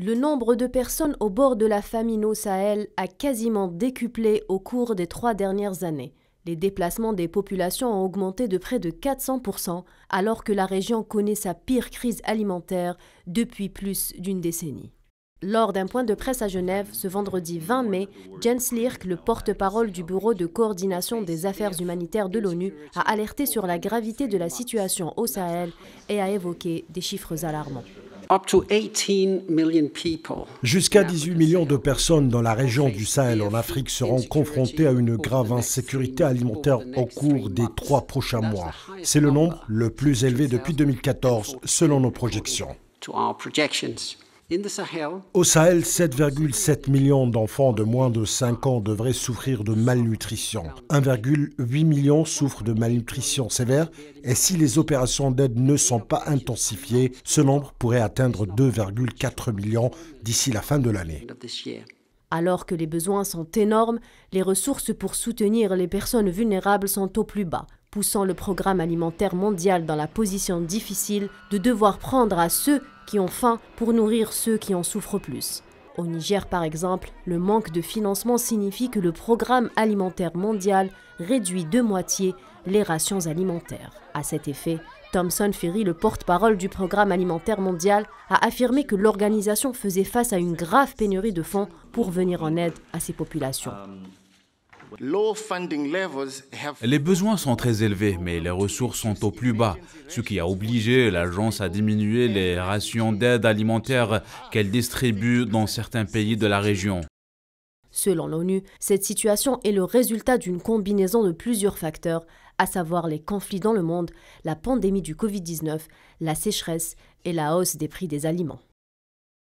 Le nombre de personnes au bord de la famine au Sahel a quasiment décuplé au cours des trois dernières années. Les déplacements des populations ont augmenté de près de 400%, alors que la région connaît sa pire crise alimentaire depuis plus d'une décennie. Lors d'un point de presse à Genève ce vendredi 20 mai, Jens Lirk, le porte-parole du Bureau de coordination des affaires humanitaires de l'ONU, a alerté sur la gravité de la situation au Sahel et a évoqué des chiffres alarmants. Jusqu'à 18 millions de personnes dans la région du Sahel en Afrique seront confrontées à une grave insécurité alimentaire au cours des trois prochains mois. C'est le nombre le plus élevé depuis 2014 selon nos projections. Au Sahel, 7,7 millions d'enfants de moins de 5 ans devraient souffrir de malnutrition. 1,8 million souffrent de malnutrition sévère et si les opérations d'aide ne sont pas intensifiées, ce nombre pourrait atteindre 2,4 millions d'ici la fin de l'année. Alors que les besoins sont énormes, les ressources pour soutenir les personnes vulnérables sont au plus bas poussant le programme alimentaire mondial dans la position difficile de devoir prendre à ceux qui ont faim pour nourrir ceux qui en souffrent plus. Au Niger, par exemple, le manque de financement signifie que le programme alimentaire mondial réduit de moitié les rations alimentaires. À cet effet, Thomson Ferry, le porte-parole du programme alimentaire mondial, a affirmé que l'organisation faisait face à une grave pénurie de fonds pour venir en aide à ces populations. Euh, les besoins sont très élevés, mais les ressources sont au plus bas, ce qui a obligé l'agence à diminuer les rations d'aide alimentaire qu'elle distribue dans certains pays de la région. Selon l'ONU, cette situation est le résultat d'une combinaison de plusieurs facteurs, à savoir les conflits dans le monde, la pandémie du Covid-19, la sécheresse et la hausse des prix des aliments.